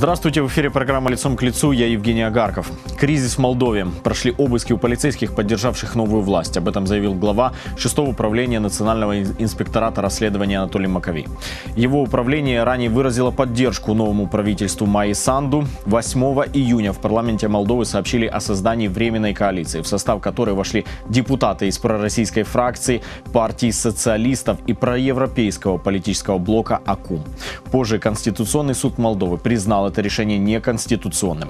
Здравствуйте, в эфире программа «Лицом к лицу». Я Евгений Агарков. Кризис в Молдове. Прошли обыски у полицейских, поддержавших новую власть. Об этом заявил глава 6 управления Национального инспектората расследования Анатолий Макови. Его управление ранее выразило поддержку новому правительству Майи Санду. 8 июня в парламенте Молдовы сообщили о создании Временной коалиции, в состав которой вошли депутаты из пророссийской фракции, партии социалистов и проевропейского политического блока АКУМ. Позже Конституционный суд Молдовы признал это решение неконституционным.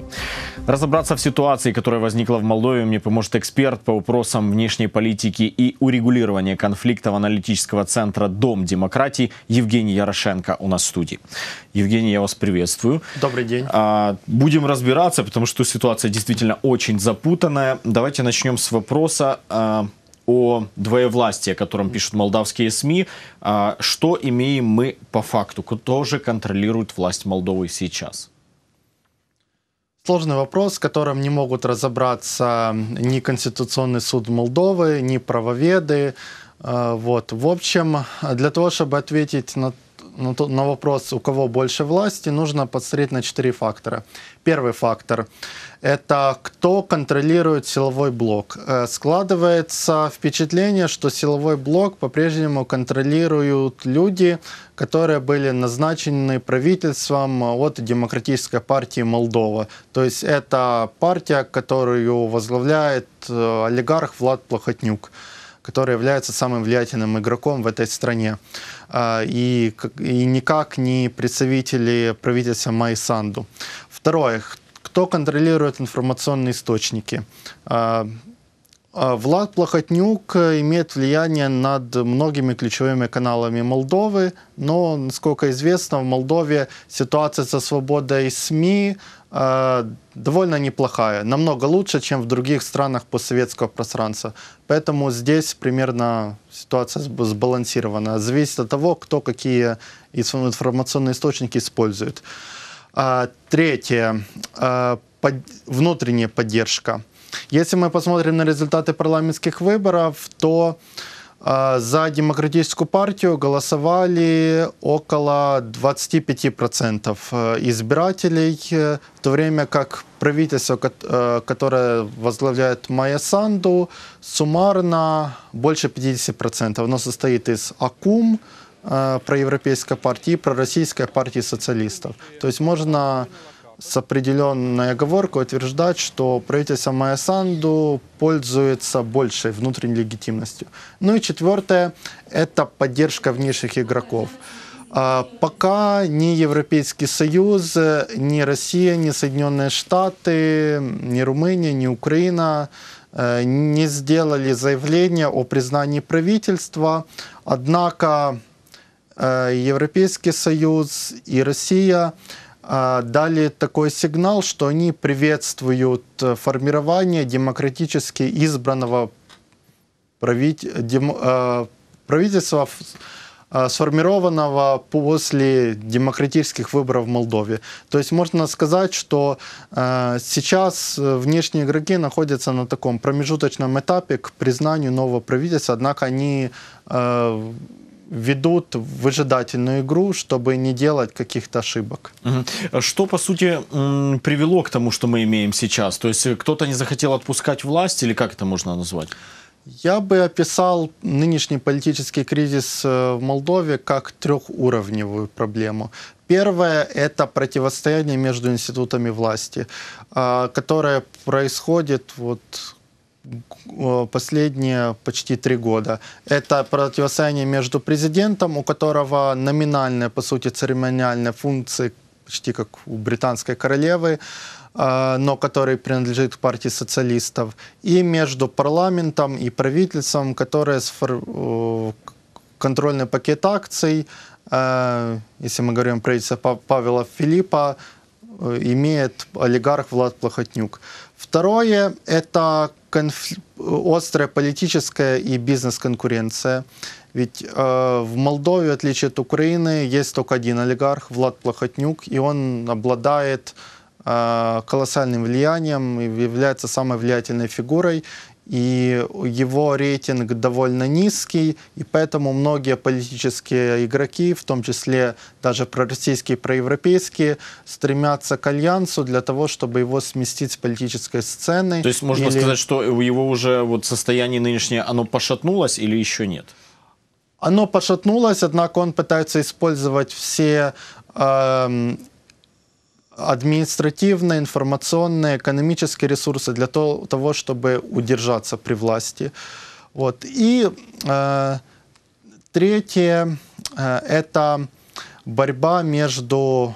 Разобраться в ситуации, которая возникла в Молдове, мне поможет эксперт по вопросам внешней политики и урегулирования конфликтов аналитического центра «Дом демократии» Евгений Ярошенко у нас в студии. Евгений, я вас приветствую. Добрый день. А, будем разбираться, потому что ситуация действительно очень запутанная. Давайте начнем с вопроса а, о двоевластии, о котором пишут молдавские СМИ. А, что имеем мы по факту? Кто же контролирует власть Молдовы сейчас? Сложный вопрос, с которым не могут разобраться ни Конституционный суд Молдовы, ни правоведы. Э, вот. В общем, для того, чтобы ответить на на, ну, то, на вопрос, у кого больше власти, нужно подсмотреть на четыре фактора. Первый фактор – это кто контролирует силовой блок. Э, складывается впечатление, что силовой блок по-прежнему контролируют люди, которые были назначены правительством от Демократической партии Молдова. То есть это партия, которую возглавляет э, олигарх Влад Плохотнюк который является самым влиятельным игроком в этой стране. А, и, и никак не представители правительства Майсанду. Второе, кто контролирует информационные источники? А, а, Влад Плохотнюк э, имеет влияние над многими ключевыми каналами Молдовы, но, насколько известно, в Молдове ситуация со свободой СМИ э, довольно неплохая, намного лучше, чем в других странах постсоветского пространства. Поэтому здесь примерно ситуация сбалансирована, зависит от того, кто какие информационные источники использует. А, третье, э, под, внутренняя поддержка – Если мы посмотрим на результаты парламентских выборов, то за демократическую партию голосовали около 25% э, избирателей, э, в то время как правительство, э, которое возглавляет Майя Санду, суммарно больше 50%. Оно состоит из АКУМ, проевропейской партии, пророссийской партии социалистов. То есть можно с определенной оговоркой утверждать, что правительство Майасанду пользуется большей внутренней легитимностью. Ну и четвертое — это поддержка внешних игроков. А, пока ни Европейский Союз, ни Россия, ни Соединенные Штаты, ни Румыния, ни Украина э, не сделали заявление о признании правительства. Однако э, Европейский Союз и Россия а, дали такой сигнал, что они приветствуют э, формирование демократически избранного э, правительства, э, сформированного после демократических выборов в Молдове. То есть можно сказать, что сейчас внешние игроки находятся на таком промежуточном этапе к признанию нового правительства, однако они ведут выжидательную игру, чтобы не делать каких-то ошибок. Что, по сути, привело к тому, что мы имеем сейчас? То есть э, кто-то не захотел отпускать власть или как это можно назвать? Я бы описал нынешний политический кризис э, в Молдове как трехуровневую проблему. Первое – это противостояние между институтами власти, э, которое происходит вот Э, последние почти три года. Это противостояние между президентом, у которого номинальные, по сути, церемониальные функции, почти как у британской королевы, э, но который принадлежит к партии социалистов, и между парламентом и правительством, которое сфор... Э, контрольный пакет акций, если мы говорим правительство Павела Филиппа, имеет олигарх Влад Плохотнюк. Второе – это конф... острая политическая и бизнес-конкуренция. Ведь э, в Молдове, в отличие от Украины, есть только один олигарх, Влад Плохотнюк, и он обладает э, колоссальным влиянием и является самой влиятельной фигурой. и его рейтинг довольно низкий, и поэтому многие политические игроки, в том числе даже пророссийские, проевропейские, стремятся к альянсу для того, чтобы его сместить с политической сцены. То есть можно или... сказать, что его уже вот состояние нынешнее, оно пошатнулось или еще нет? Оно пошатнулось, однако он пытается использовать все эм, административные, информационные, экономические ресурсы для того, чтобы удержаться при власти. Вот. И э, третье э, – это борьба между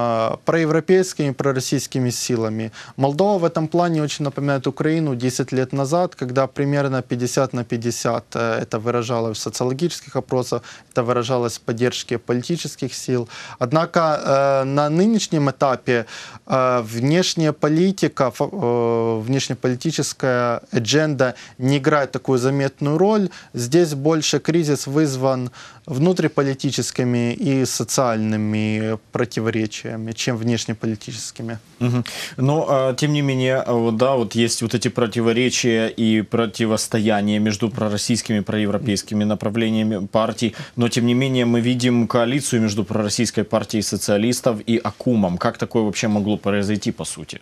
а, проевропейскими, пророссийскими силами. Молдова в этом плане очень напоминает Украину 10 лет назад, когда примерно 50 на 50 э, это выражалось в социологических опросах, это выражалось в поддержке политических сил. Однако э, на нынешнем этапе э, внешняя политика, внешнеполитическая эдженда не играет такую заметную роль. Здесь больше кризис вызван внутриполитическими и социальными противоречиями случаями, чем внешнеполитическими. Угу. Но, а, тем не менее, а, да, вот есть вот эти противоречия и противостояние между пророссийскими и проевропейскими направлениями партий, но, тем не менее, мы видим коалицию между пророссийской партией социалистов и Акумом. Как такое вообще могло произойти, по сути?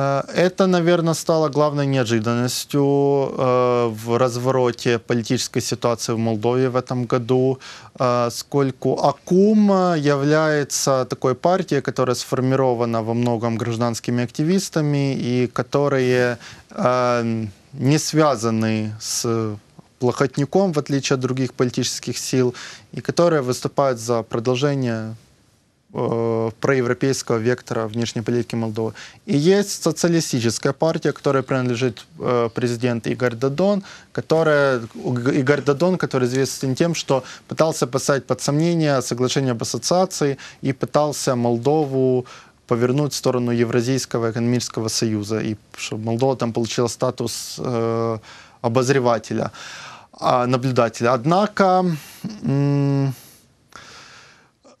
Э, это, наверное, стало главной неожиданностью э, в развороте политической ситуации в Молдове в этом году, э, скольку АКУМ является такой партией, которая сформирована во многом гражданскими активистами и которые не связаны с плохотником, в отличие от других политических сил, и которые выступают за продолжение Э, проевропейского вектора внешней политики Молдовы. И есть социалистическая партия, которой принадлежит э, президент Игорь Дадон, которая, Игорь Дадон, который известен тем, что пытался поставить под сомнение соглашение об ассоциации и пытался Молдову повернуть в сторону Евразийского экономического союза, и чтобы Молдова там получила статус э, обозревателя, э, наблюдателя. Однако... Э,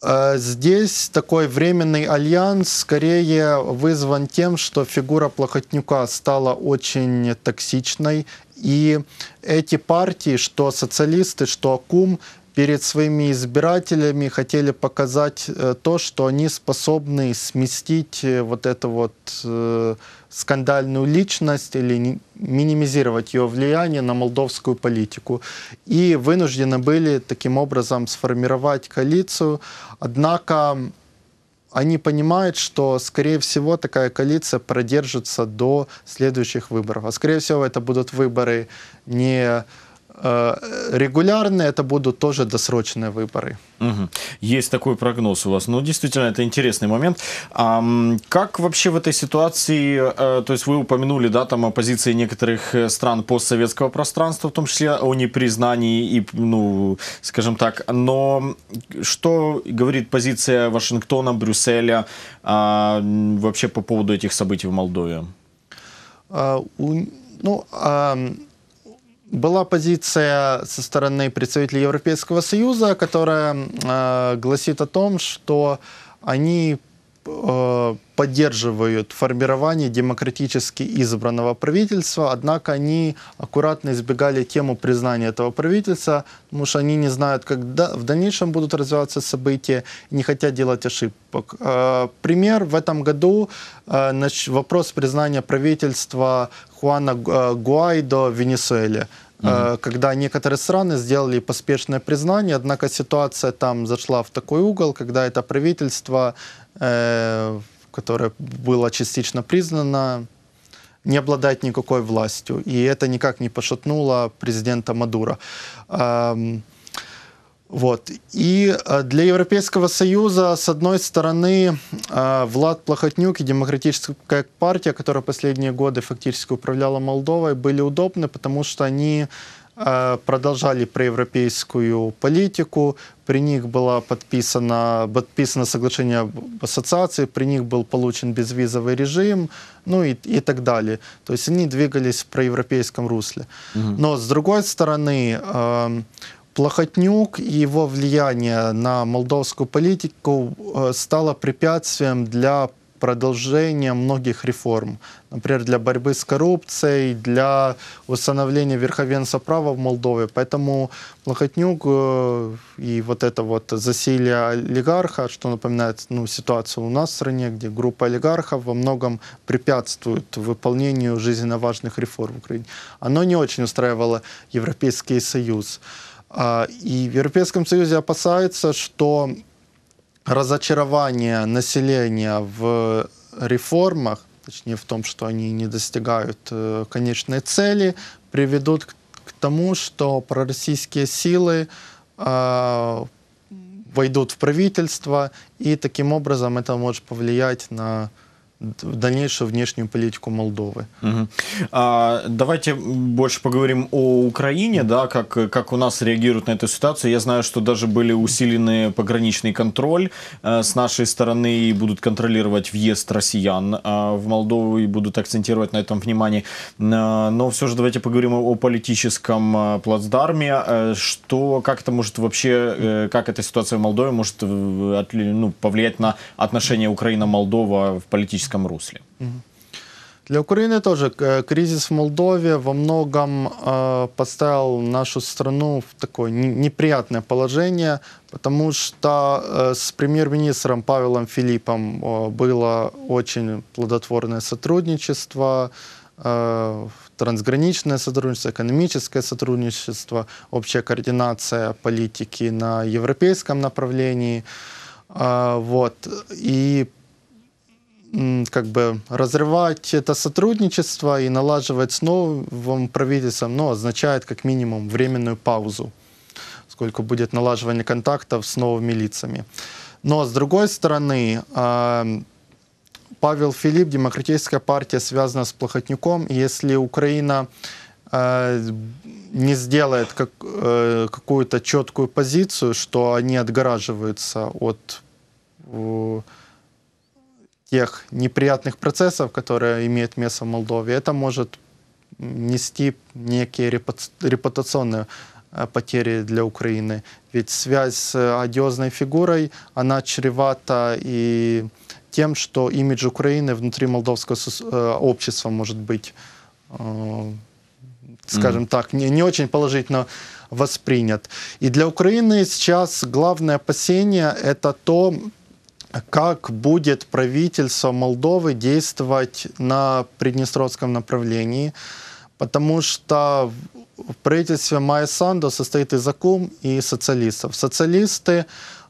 Э, здесь такой временный альянс скорее вызван тем, что фигура Плохотнюка стала очень токсичной, и эти партии, что социалисты, что АКУМ, перед своими избирателями хотели показать э, то, что они способны сместить э, вот эту вот э, скандальную личность или минимизировать ее влияние на молдовскую политику. И вынуждены были таким образом сформировать коалицию. Однако они понимают, что, скорее всего, такая коалиция продержится до следующих выборов. А, скорее всего, это будут выборы не Э, регулярные это будут тоже досрочные выборы. Угу. Есть такой прогноз у вас. Ну, действительно, это интересный момент. А, как вообще в этой ситуации, э, то есть вы упомянули, да, там о позиции некоторых э, стран постсоветского пространства, в том числе о непризнании и, ну, скажем так, но что говорит позиция Вашингтона, Брюсселя а, вообще по поводу этих событий в Молдове? А, у, ну, а была позиция со стороны представителей Европейского Союза, которая э, гласит о том, что они поддерживают формирование демократически избранного правительства, однако они аккуратно избегали тему признания этого правительства, потому что они не знают, как в дальнейшем будут развиваться события, не хотят делать ошибок. Э, пример, в этом году э, вопрос признания правительства Хуана э, Гуайдо в Венесуэле Uh -huh. когда некоторые страны сделали поспешное признание, однако ситуация там зашла в такой угол, когда это правительство Э, которое было частично признано, не обладает никакой властью. И это никак не пошатнуло президента Мадура. Эм, вот. И э, для Европейского Союза, с одной стороны, э, Влад Плохотнюк и Демократическая партия, которая последние годы фактически управляла Молдовой, были удобны, потому что они Э, продолжали проевропейскую политику, при них было подписано, подписано соглашение об ассоциации, при них был получен безвизовый режим, ну и, и так далее. То есть они двигались в проевропейском русле. Угу. Но с другой стороны, эм, Плохотнюк и его влияние на молдовскую политику э, стало препятствием для продолжение многих реформ. Например, для борьбы с коррупцией, для восстановления верховенства права в Молдове. Поэтому Плохотнюк э, и вот это вот засилие олигарха, что напоминает ну, ситуацию у нас в стране, где группа олигархов во многом препятствует выполнению жизненно важных реформ в Украине. Оно не очень устраивало Европейский Союз. А, и в Европейском Союзе опасается, что разочарование населения в реформах, точнее в том, что они не достигают э, конечной цели, приведут к, к тому, что пророссийские силы э, войдут в правительство, и таким образом это может повлиять на дальнейшую внешнюю политику Молдовы. Угу. А, давайте больше поговорим о Украине, да, как, как у нас реагируют на эту ситуацию. Я знаю, что даже были усилены пограничный контроль а, с нашей стороны и будут контролировать въезд россиян а, в Молдову и будут акцентировать на этом внимание. А, но все же давайте поговорим о, о политическом а, плацдарме. А, что, как это может вообще, а, как эта ситуация в Молдове может от, ну, повлиять на отношения Украина-Молдова в политическом политическом русле. Для Украины тоже э, кризис в Молдове во многом э, поставил нашу страну в такое неприятное положение, потому что э, с премьер-министром Павелом Филиппом э, было очень плодотворное сотрудничество, э, трансграничное сотрудничество, экономическое сотрудничество, общая координация политики на европейском направлении. Э, вот. И как бы разрывать это сотрудничество и налаживать с новым правительством, ну, означает как минимум временную паузу, сколько будет налаживание контактов с новыми лицами. Но с другой стороны, а, Павел Филипп, Демократическая партия связана с Плохотнюком. Если Украина а, не сделает как, э, какую-то четкую позицию, что они отгораживаются от тех неприятных процессов, которые имеют место в Молдове, это может нести некие репутационные э, потери для Украины. Ведь связь с одиозной фигурой, она чревата и тем, что имидж Украины внутри молдовского э, общества может быть, э, скажем mm так, не, не очень положительно воспринят. И для Украины сейчас главное опасение — это то, как будет правительство Молдовы действовать на Приднестровском направлении, потому что в правительстве Майя Санду состоит из Акум и социалистов. Социалисты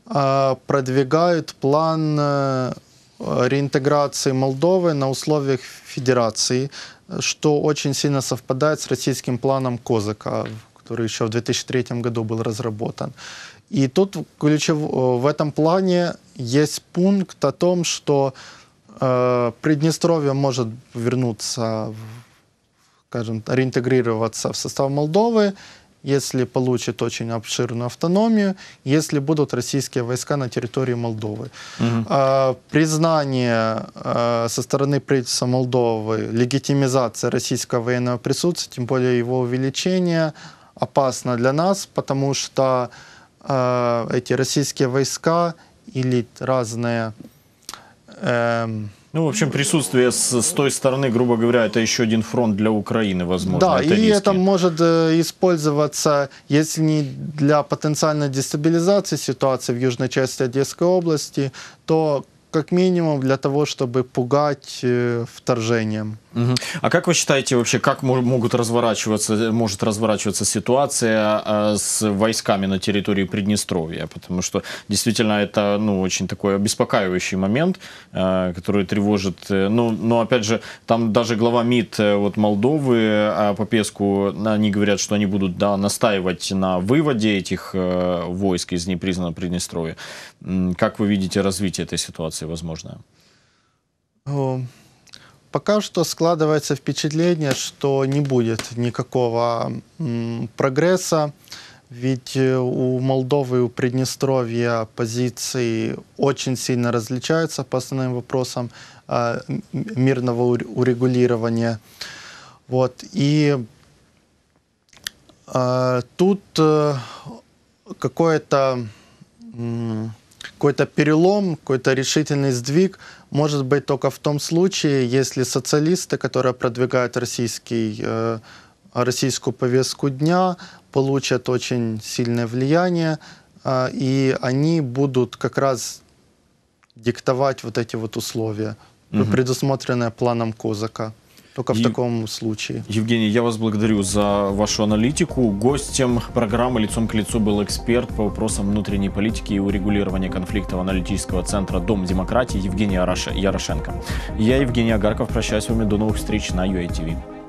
э, продвигают план э, реинтеграции Молдовы на условиях федерации, что очень сильно совпадает с российским планом Козыка, который еще в 2003 году был разработан. И тут ключев, э, в этом плане есть пункт о том, что э, Приднестровье может вернуться, скажем, реинтегрироваться в состав Молдовы, если получит очень обширную автономию, если будут российские войска на территории Молдовы. Угу. А, признание а, со стороны правительства Молдовы, легитимизация российского военного присутствия, тем более его увеличение, опасно для нас, потому что э, эти российские войска или разные... Э, ну, в общем, присутствие с, с той стороны, грубо говоря, это еще один фронт для Украины, возможно. Да, это и риски. это может э, использоваться, если не для потенциальной дестабилизации ситуации в южной части Одесской области, то как минимум для того, чтобы пугать э, вторжением. А как вы считаете вообще, как могут разворачиваться, может разворачиваться ситуация а, с войсками на территории Приднестровья? Потому что действительно это ну, очень такой обеспокаивающий момент, а, который тревожит. Э, ну, но опять же, там даже глава МИД э, вот, Молдовы а, по Песку, они говорят, что они будут да, настаивать на выводе этих э, войск из непризнанного Приднестровья. Как вы видите развитие этой ситуации возможное? Пока что складывается впечатление, что не будет никакого прогресса, ведь э, у Молдовы и у Приднестровья позиции очень сильно различаются по основным вопросам а, мирного урегулирования. Вот. И а, тут э, какое-то какой-то перелом, какой-то решительный сдвиг может быть только в том случае, если социалисты, которые продвигают российский, э, российскую повестку дня, получат очень сильное влияние, э, и они будут как раз диктовать вот эти вот условия, угу. предусмотренные планом Козака. Только в Ев... таком случае. Евгений, я вас благодарю за вашу аналитику. Гостем программы «Лицом к лицу» был эксперт по вопросам внутренней политики и урегулирования конфликтов аналитического центра «Дом демократии» Евгений Ярошенко. Я, Евгений Агарков, прощаюсь с вами. До новых встреч на UITV.